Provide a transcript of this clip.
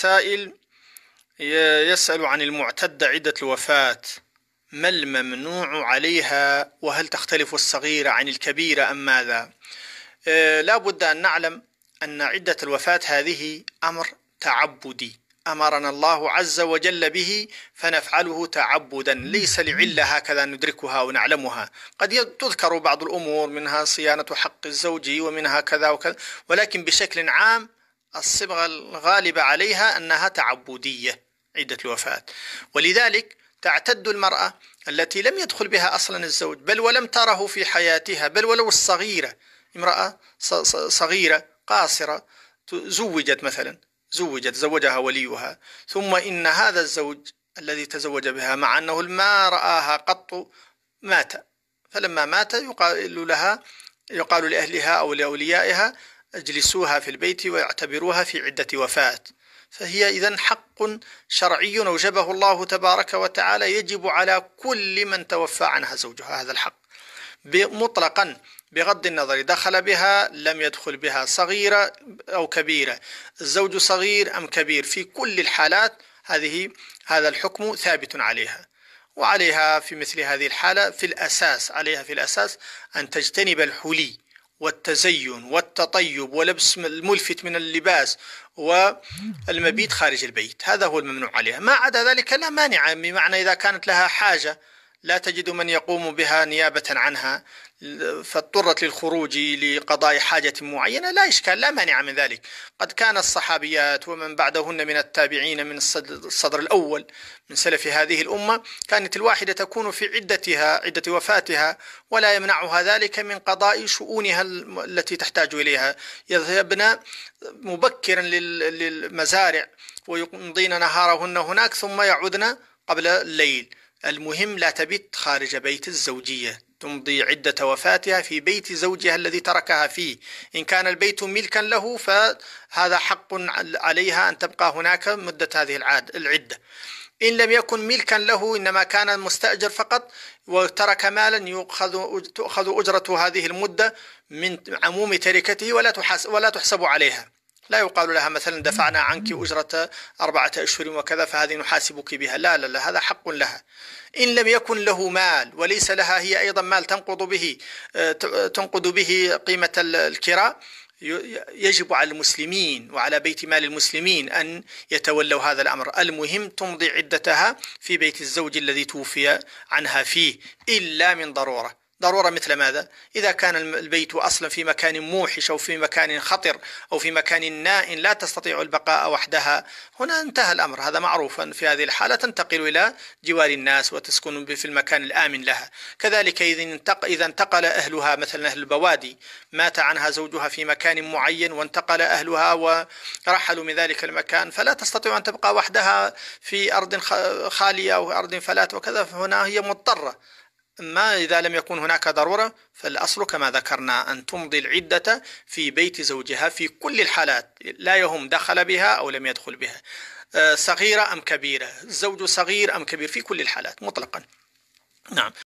سائل يسأل عن المعتدة عدة الوفاة ما الممنوع عليها وهل تختلف الصغيرة عن الكبيرة أم ماذا آه، لا بد أن نعلم أن عدة الوفاة هذه أمر تعبدي أمرنا الله عز وجل به فنفعله تعبدا ليس لعلة هكذا ندركها ونعلمها قد تذكر بعض الأمور منها صيانة حق الزوج ومنها كذا وكذا ولكن بشكل عام الصبغة الغالبة عليها أنها تعبدية عدة الوفاة ولذلك تعتد المرأة التي لم يدخل بها أصلا الزوج بل ولم تره في حياتها بل ولو الصغيرة امرأة صغيرة قاصرة زوجت مثلا زوجت زوجها وليها ثم إن هذا الزوج الذي تزوج بها مع أنه ما رآها قط مات فلما مات يقال لها يقال لأهلها أو لأوليائها أجلسوها في البيت ويعتبروها في عدة وفاة فهي إذا حق شرعي أوجبه الله تبارك وتعالى يجب على كل من توفى عنها زوجها هذا الحق مطلقا بغض النظر دخل بها لم يدخل بها صغيرة أو كبيرة الزوج صغير أم كبير في كل الحالات هذه هذا الحكم ثابت عليها وعليها في مثل هذه الحالة في الأساس عليها في الأساس أن تجتنب الحلي والتزين والتطيب ولبس الملفت من اللباس والمبيت خارج البيت هذا هو الممنوع عليها ما عدا ذلك لا مانع بمعنى إذا كانت لها حاجة لا تجد من يقوم بها نيابة عنها فاضطرت للخروج لقضاء حاجة معينة لا إشكال لا مانع من ذلك قد كان الصحابيات ومن بعدهن من التابعين من الصدر الأول من سلف هذه الأمة كانت الواحدة تكون في عدتها عدة وفاتها ولا يمنعها ذلك من قضاء شؤونها التي تحتاج إليها يذهبن مبكرا للمزارع ويمضين نهارهن هناك ثم يعودن قبل الليل المهم لا تبت خارج بيت الزوجية تمضي عدة وفاتها في بيت زوجها الذي تركها فيه إن كان البيت ملكا له فهذا حق عليها أن تبقى هناك مدة هذه العدة إن لم يكن ملكا له إنما كان مستأجر فقط وترك مالا يؤخذ تؤخذ أجرة هذه المدة من عموم تركته ولا تحس ولا تحسب عليها لا يقال لها مثلا دفعنا عنك أجرة أربعة أشهر وكذا فهذه نحاسبك بها لا لا لا هذا حق لها إن لم يكن له مال وليس لها هي أيضا مال تنقض به تنقض به قيمة الكراء يجب على المسلمين وعلى بيت مال المسلمين أن يتولوا هذا الأمر المهم تمضي عدتها في بيت الزوج الذي توفي عنها فيه إلا من ضرورة ضرورة مثل ماذا؟ إذا كان البيت أصلا في مكان موحش أو في مكان خطر أو في مكان ناء لا تستطيع البقاء وحدها هنا انتهى الأمر هذا معروفا في هذه الحالة تنتقل إلى جوار الناس وتسكن في المكان الآمن لها كذلك إذا انتقل أهلها مثلا أهل البوادي مات عنها زوجها في مكان معين وانتقل أهلها ورحلوا من ذلك المكان فلا تستطيع أن تبقى وحدها في أرض خالية أو أرض فلات وكذا فهنا هي مضطرة ما إذا لم يكن هناك ضرورة فالأصل كما ذكرنا أن تمضي العدة في بيت زوجها في كل الحالات لا يهم دخل بها أو لم يدخل بها آه، صغيرة أم كبيرة الزوج صغير أم كبير في كل الحالات مطلقا نعم